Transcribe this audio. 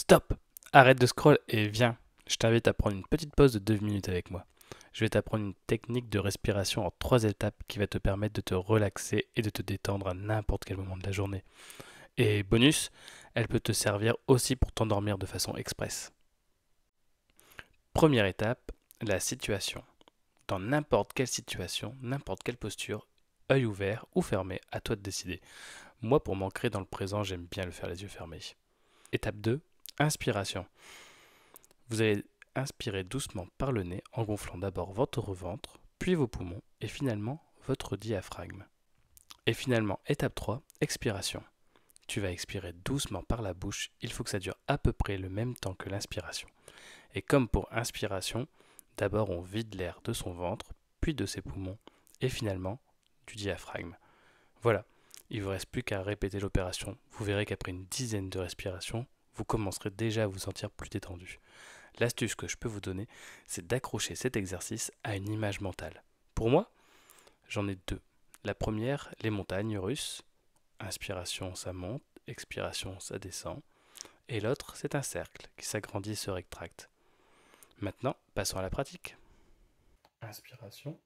Stop Arrête de scroll et viens. Je t'invite à prendre une petite pause de 2 minutes avec moi. Je vais t'apprendre une technique de respiration en 3 étapes qui va te permettre de te relaxer et de te détendre à n'importe quel moment de la journée. Et bonus, elle peut te servir aussi pour t'endormir de façon express. Première étape, la situation. Dans n'importe quelle situation, n'importe quelle posture, œil ouvert ou fermé, à toi de décider. Moi, pour m'ancrer dans le présent, j'aime bien le faire les yeux fermés. Étape 2, Inspiration. Vous allez inspirer doucement par le nez en gonflant d'abord votre ventre, puis vos poumons et finalement votre diaphragme. Et finalement, étape 3, expiration. Tu vas expirer doucement par la bouche, il faut que ça dure à peu près le même temps que l'inspiration. Et comme pour inspiration, d'abord on vide l'air de son ventre, puis de ses poumons, et finalement du diaphragme. Voilà, il vous reste plus qu'à répéter l'opération. Vous verrez qu'après une dizaine de respirations, vous commencerez déjà à vous sentir plus détendu. L'astuce que je peux vous donner, c'est d'accrocher cet exercice à une image mentale. Pour moi, j'en ai deux. La première, les montagnes russes. Inspiration, ça monte, expiration, ça descend. Et l'autre, c'est un cercle qui s'agrandit et se rétracte. Maintenant, passons à la pratique. Inspiration,